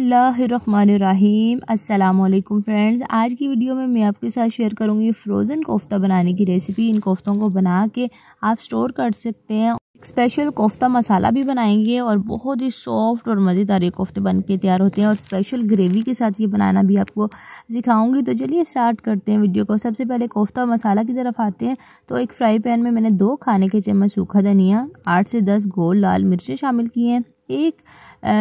बिसमीम अल्लाम फ्रेंड्स आज की वीडियो में मैं आपके साथ शेयर करूंगी फ्रोज़न कोफ्ता बनाने की रेसिपी इन कोफ्तों को बना के आप स्टोर कर सकते हैं स्पेशल कोफ्ता मसाला भी बनाएंगे और बहुत ही सॉफ्ट और मज़ेदार ये कोफ्ते बन के तैयार होते हैं और स्पेशल ग्रेवी के साथ ये बनाना भी आपको सिखाऊंगी तो चलिए स्टार्ट करते हैं वीडियो को सबसे पहले कोफ्ता मसाला की तरफ आते हैं तो एक फ्राई पैन में मैंने दो खाने के चम्मच सूखा धनिया आठ से दस गोल लाल मिर्चें शामिल किए हैं एक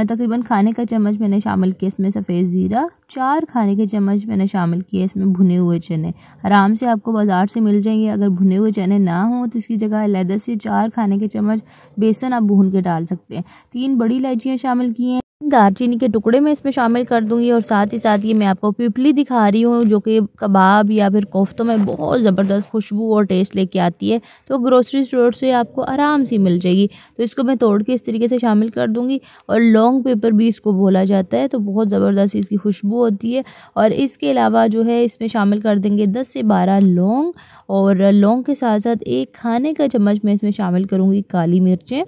तकरीबन खाने का चम्मच मैंने शामिल किया इसमें सफ़ेद ज़ीरा चार खाने के चम्मच मैंने शामिल किए इसमें भुने हुए चने आराम से आपको बाज़ार से मिल जाएंगे अगर भुने हुए चने ना हो तो इसकी जगह लैदर से चार खाने के चम्मच बेसन आप भून के डाल सकते हैं तीन बड़ी इलायचियाँ शामिल की हैं दारचीनी के टुकड़े में इसमें शामिल कर दूंगी और साथ ही साथ ये मैं आपको पिपली दिखा रही हूँ जो कि कबाब या फिर कोफ्तों में बहुत ज़बरदस्त खुशबू और टेस्ट लेके आती है तो ग्रोसरी स्टोर से आपको आराम से मिल जाएगी तो इसको मैं तोड़ के इस तरीके से शामिल कर दूँगी और लॉन्ग पेपर भी इसको बोला जाता है तो बहुत ज़बरदस्त इसकी खुशबू होती है और इसके अलावा जो है इसमें शामिल कर देंगे दस से बारह लौंग और लौंग के साथ साथ एक खाने का चम्मच मैं इसमें शामिल करूँगी काली मिर्चें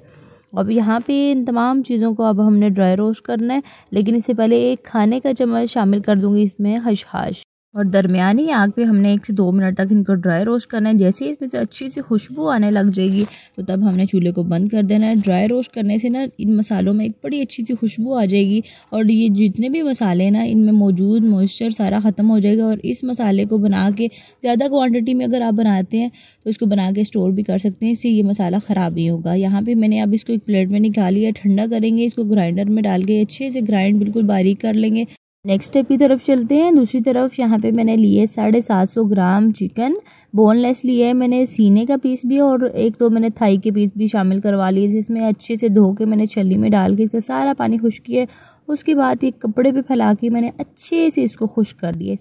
अब यहाँ पे इन तमाम चीज़ों को अब हमने ड्राई रोस्ट करना है लेकिन इससे पहले एक खाने का चम्मच शामिल कर दूँगी इसमें हशहाश और दरमियानी आग पे हमने एक से दो मिनट तक इनको ड्राई रोस्ट करना है जैसे ही इसमें से अच्छी सी खुशबू आने लग जाएगी तो तब हमने चूल्हे को बंद कर देना है ड्राई रोस्ट करने से ना इन मसालों में एक बड़ी अच्छी सी खुशबू आ जाएगी और ये जितने भी मसाले ना इनमें मौजूद मॉइस्चर सारा ख़त्म हो जाएगा और इस मसाले को बना के ज़्यादा क्वान्टिटी में अगर आप बनाते हैं तो इसको बना के स्टोर भी कर सकते हैं इससे ये मसाला ख़राब नहीं होगा यहाँ पर मैंने अब इसको एक प्लेट में निकाली है ठंडा करेंगे इसको ग्राइंडर में डाल के अच्छे से ग्राइंड बिल्कुल बारीक कर लेंगे नेक्स्ट स्टेप की तरफ चलते हैं दूसरी तरफ यहाँ पे मैंने लिए साढ़े सात सौ ग्राम चिकन बोनलेस लिया है मैंने सीने का पीस भी और एक दो मैंने थाई के पीस भी शामिल करवा लिए थे इसमें अच्छे से धो के मैंने छली में डाल के इसका सारा पानी खुश किया उसके बाद ये कपड़े पे फैला के मैंने अच्छे से इसको खुश कर दिया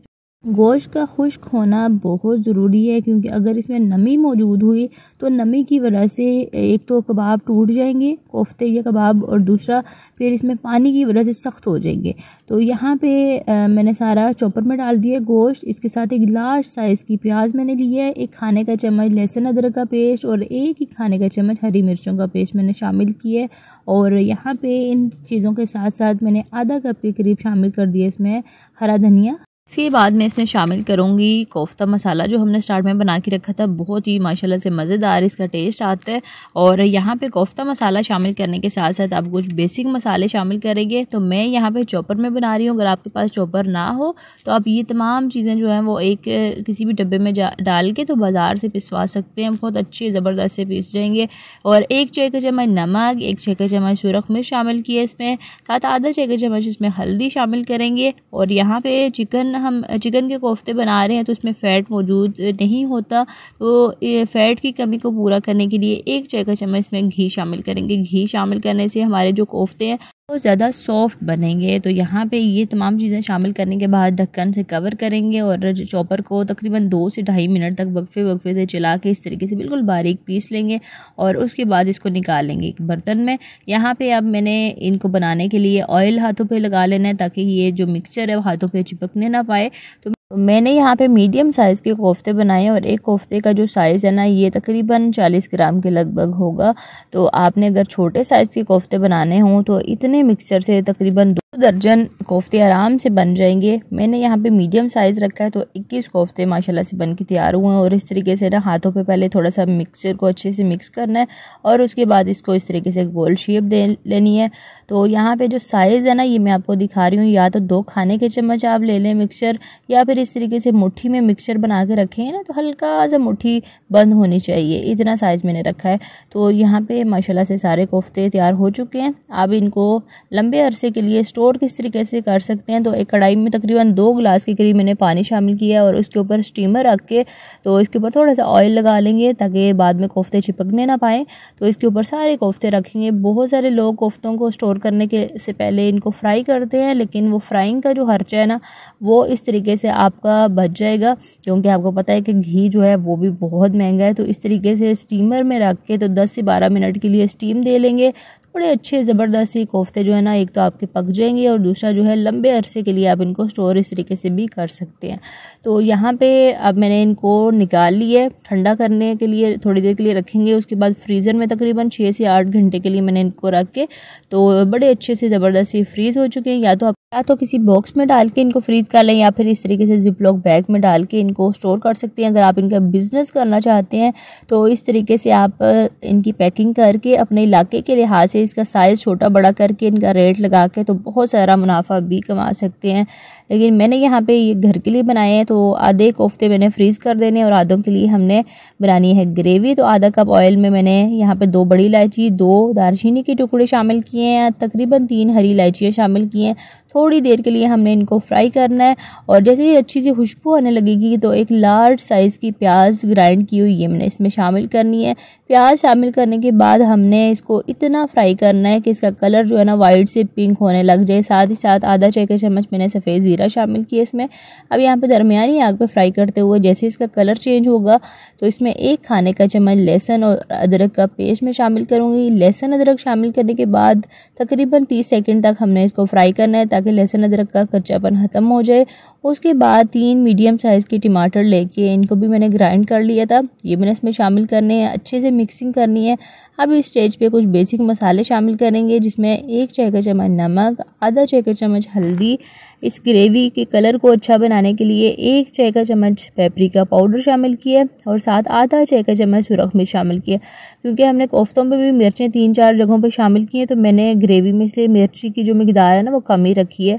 गोश्त का खुश्क होना बहुत ज़रूरी है क्योंकि अगर इसमें नमी मौजूद हुई तो नमी की वजह से एक तो कबाब टूट जाएंगे कोफ्ते या कबाब और दूसरा फिर इसमें पानी की वजह से सख्त हो जाएंगे तो यहाँ पे आ, मैंने सारा चॉपर में डाल दिया गोश्त इसके साथ एक लार्ज साइज़ की प्याज मैंने ली है एक खाने का चम्मच लहसुन अदरक का पेस्ट और एक ही खाने का चम्मच हरी मिर्चों का पेस्ट मैंने शामिल किया है और यहाँ पर इन चीज़ों के साथ साथ मैंने आधा कप के करीब शामिल कर दिया इसमें हरा धनिया इसके बाद मैं इसमें शामिल करूँगी कोफ्ता मसाला जो हमने स्टार्ट में बना के रखा था बहुत ही माशाल्लाह से मज़ेदार इसका टेस्ट आता है और यहाँ पे कोफ्ता मसाला शामिल करने के साथ साथ आप कुछ बेसिक मसाले शामिल करेंगे तो मैं यहाँ पे चॉपर में बना रही हूँ अगर आपके पास चॉपर ना हो तो आप ये तमाम चीज़ें जो हैं वो एक किसी भी डब्बे में डाल के तो बाज़ार से पिसवा सकते हैं बहुत अच्छे ज़बरदस्त से पीस जाएंगे और एक चाय का चम्मच नमक एक चाय का चम्मच सुरख मिर्च शामिल किए इसमें साथ आधा चाय का चम्मच इसमें हल्दी शामिल करेंगे और यहाँ पर चिकन हम चिकन के कोफ्ते बना रहे हैं तो इसमें फ़ैट मौजूद नहीं होता तो फ़ैट की कमी को पूरा करने के लिए एक चाय का चम्मच में घी शामिल करेंगे घी शामिल करने से हमारे जो कोफ्ते हैं बहुत ज़्यादा सॉफ्ट बनेंगे तो यहाँ पे ये तमाम चीज़ें शामिल करने के बाद ढक्कन से कवर करेंगे और चॉपर को तकरीबन दो से ढाई मिनट तक वक्फे वक्फे से चला के इस तरीके से बिल्कुल बारीक पीस लेंगे और उसके बाद इसको निकाल लेंगे एक बर्तन में यहाँ पे अब मैंने इनको बनाने के लिए ऑयल हाथों पर लगा लेना है ताकि ये जो मिक्सचर है हाथों पर चिपकने ना पाए तो तो मैंने यहाँ पे मीडियम साइज़ के कोफ्ते बनाए और एक कोफ्ते का जो साइज़ है ना ये तकरीबन 40 ग्राम के लगभग होगा तो आपने अगर छोटे साइज़ के कोफ्ते बनाने हों तो इतने मिक्सचर से तकरीबन दो दर्जन कोफ्ते आराम से बन जाएंगे मैंने यहाँ पे मीडियम साइज़ रखा है तो 21 कोफ्ते माशाल्लाह से बन के तैयार हुए हैं और इस तरीके से ना हाथों पर पहले थोड़ा सा मिक्सचर को अच्छे से मिक्स करना है और उसके बाद इसको इस तरीके से गोल शेप दे लेनी है तो यहाँ पर जो साइज़ है ना ये मैं आपको दिखा रही हूँ या तो दो खाने के चम्मच आप ले लें मिक्सचर या फिर इस तरीके से मुट्ठी में मिक्सचर बना के रखे हैं ना तो हल्का सा मुट्ठी बंद होनी चाहिए इतना साइज़ मैंने रखा है तो यहाँ पे माशाल्लाह से सारे कोफ्ते तैयार हो चुके हैं आप इनको लंबे अरसे के लिए स्टोर किस तरीके से कर सकते हैं तो एक कढ़ाई में तकरीबन दो गिलास के करीब मैंने पानी शामिल किया और उसके ऊपर स्टीमर रख के तो इसके ऊपर थोड़ा सा ऑयल लगा लेंगे ताकि बाद में कोफ्ते चिपकने ना पाएँ तो इसके ऊपर सारे कोफ्ते रखेंगे बहुत सारे लोग कोफ्तों को स्टोर करने के से पहले इनको फ्राई करते हैं लेकिन वो फ्राइंग का जो खर्चा है ना वो इस तरीके से आप आपका बच जाएगा क्योंकि आपको पता है कि घी जो है वो भी बहुत महंगा है तो इस तरीके से स्टीमर में रख के तो दस से बारह मिनट के लिए स्टीम दे लेंगे बड़े अच्छे ज़बरदस्त ये कोफ्ते जो है ना एक तो आपके पक जाएंगे और दूसरा जो है लंबे अरसे के लिए आप इनको स्टोर इस तरीके से भी कर सकते हैं तो यहाँ पे अब मैंने इनको निकाल लिए ठंडा करने के लिए थोड़ी देर के लिए रखेंगे उसके बाद फ्रीज़र में तकरीबन छः से आठ घंटे के लिए मैंने इनको रख के तो बड़े अच्छे से ज़बरदस्त ये फ्रीज़ हो चुके हैं या तो आप या तो किसी बॉक्स में डाल के इनको फ्रीज कर लें या फिर इस तरीके से जिप लॉक बैग में डाल के इनको स्टोर कर सकते हैं अगर आप इनका बिज़नेस करना चाहते हैं तो इस तरीके से आप इनकी पैकिंग करके अपने इलाके के लिहाज से इसका साइज़ छोटा बड़ा करके इनका रेट लगा के तो बहुत सारा मुनाफा भी कमा सकते हैं लेकिन मैंने यहाँ पे ये घर के लिए बनाए हैं तो आधे कोफ्ते मैंने फ्रीज़ कर देने और आधों के लिए हमने बनानी है ग्रेवी तो आधा कप ऑयल में मैंने यहाँ पे दो बड़ी इलायची दो दारचीनी के टुकड़े शामिल किए हैं तकरीबन तीन हरी इलायचियाँ शामिल की हैं थोड़ी देर के लिए हमने इनको फ्राई करना है और जैसे ही अच्छी सी खुशबू आने लगेगी तो एक लार्ज साइज़ की प्याज ग्राइंड की हुई है मैंने इसमें शामिल करनी है प्याज शामिल करने के बाद हमने इसको इतना फ्राई करना है कि इसका कलर जो है ना वाइट से पिंक होने लग जाए साथ ही साथ आधा चाय का चम्मच मैंने सफ़ेद ज़ीरा शामिल किया इसमें अब यहाँ पे दरमियानी आग पे फ्राई करते हुए जैसे इसका कलर चेंज होगा तो इसमें एक खाने का चम्मच लहसन और अदरक का पेस्ट मैं शामिल करूँगी लहसन अदरक शामिल करने के बाद तकरीबन तीस सेकेंड तक हमने इसको फ्राई करना है ताकि लहसन अदरक का कच्चापन ख़त्म हो जाए उसके बाद तीन मीडियम साइज़ के टमाटर लेके इनको भी मैंने ग्राइंड कर लिया था ये मैंने इसमें शामिल करने हैं अच्छे से मिक्सिंग करनी है अब इस स्टेज पे कुछ बेसिक मसाले शामिल करेंगे जिसमें एक चाय का चम्मच नमक आधा चाय का चम्मच हल्दी इस ग्रेवी के कलर को अच्छा बनाने के लिए एक चाय का चम्मच पेपरिका पाउडर शामिल किया और साथ आधा चाय का चम्मच सुरख मिर्च शामिल किया क्योंकि हमने कोफ्तों में भी मिर्चें तीन चार जगहों पर शामिल की हैं तो मैंने ग्रेवी में इसलिए मिर्ची की जो मकदार है ना वो कम ही रखी है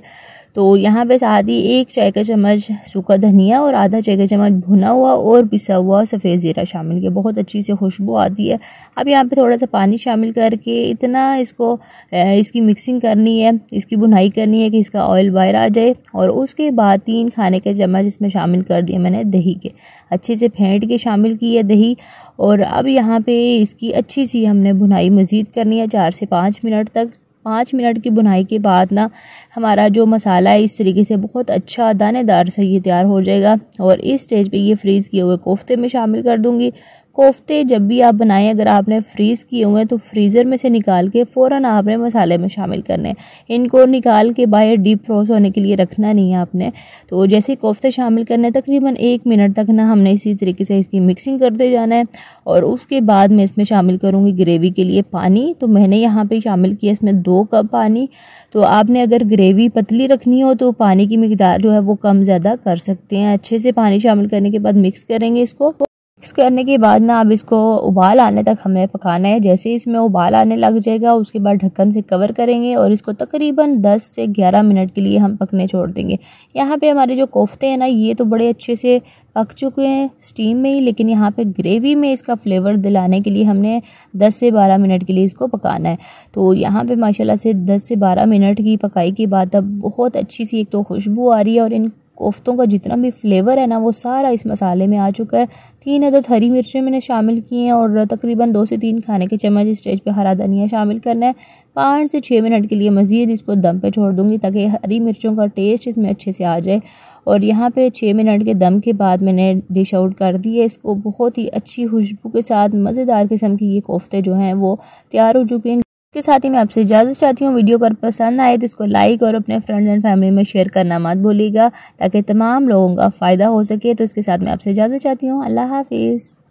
तो यहाँ पे साथ एक चाय का चम्मच सूखा धनिया और आधा चाय का चम्मच भुना हुआ और पिसा हुआ सफ़ेद ज़ीरा शामिल किया बहुत अच्छी से खुशबू आती है अब यहाँ पे थोड़ा सा पानी शामिल करके इतना इसको इसकी मिक्सिंग करनी है इसकी बुनाई करनी है कि इसका ऑयल बाहर आ जाए और उसके बाद तीन खाने के चम्मच इसमें शामिल कर दिए मैंने दही के अच्छे से फेंट के शामिल की है दही और अब यहाँ पर इसकी अच्छी सी हमने बुनाई मज़ीद करनी है चार से पाँच मिनट तक पाँच मिनट की बुनाई के बाद ना हमारा जो मसाला है इस तरीके से बहुत अच्छा दानेदार से ये तैयार हो जाएगा और इस स्टेज पे ये फ्रीज़ किए हुए कोफ्ते में शामिल कर दूँगी कोफ्ते जब भी आप बनाएं अगर आपने फ्रीज़ किए हुए हैं तो फ्रीज़र में से निकाल के फ़ौर आपने मसाले में शामिल करने हैं इनको निकाल के बाहर डीप फ्रोज होने के लिए रखना नहीं है आपने तो जैसे कोफ्ते शामिल करने तकरीबन एक मिनट तक ना हमने इसी तरीके से इसकी मिक्सिंग करते जाना है और उसके बाद मैं इसमें शामिल करूँगी ग्रेवी के लिए पानी तो मैंने यहाँ पर शामिल किया इसमें दो कप पानी तो आपने अगर ग्रेवी पतली रखनी हो तो पानी की मकदार जो है वो कम ज़्यादा कर सकते हैं अच्छे से पानी शामिल करने के बाद मिक्स करेंगे इसको मिक्स करने के बाद ना अब इसको उबाल आने तक हमें पकाना है जैसे इसमें उबाल आने लग जाएगा उसके बाद ढक्कन से कवर करेंगे और इसको तकरीबन 10 से 11 मिनट के लिए हम पकने छोड़ देंगे यहाँ पे हमारे जो कोफ्ते हैं ना ये तो बड़े अच्छे से पक चुके हैं स्टीम में ही लेकिन यहाँ पे ग्रेवी में इसका फ्लेवर दिलाने के लिए हमने 10 से 12 मिनट के लिए इसको पकाना है तो यहाँ पे माशाल्लाह से 10 से 12 मिनट की पकाई के बाद अब बहुत अच्छी सी एक तो खुशबू आ रही है और इन कोफ्तों का जितना भी फ्लेवर है ना वो सारा इस मसाले में आ चुका है तीन अदद हरी मिर्चें मैंने शामिल की हैं और तकरीबन दो से तीन खाने के चम्मच स्टेज पे हरा धनिया शामिल करना है पाँच से छः मिनट के लिए मज़ीद इसको दम पे छोड़ दूँगी ताकि हरी मिर्चों का टेस्ट इसमें अच्छे से आ जाए और यहाँ पे छः मिनट के दम के बाद मैंने डिश आउट कर दी है इसको बहुत ही अच्छी खुशबू के साथ मज़ेदार किस्म की ये कोफ्ते जो हैं वो तैयार हो चुके हैं इसके साथ ही मैं आपसे इजाज़त चाहती हूँ वीडियो अगर पसंद आए तो इसको लाइक और अपने फ्रेंड्स एंड फैमिली में शेयर करना मत भूलिएगा ताकि तमाम लोगों का फ़ायदा हो सके तो इसके साथ मैं आपसे इजाज़त चाहती हूँ अल्लाह हाफिज़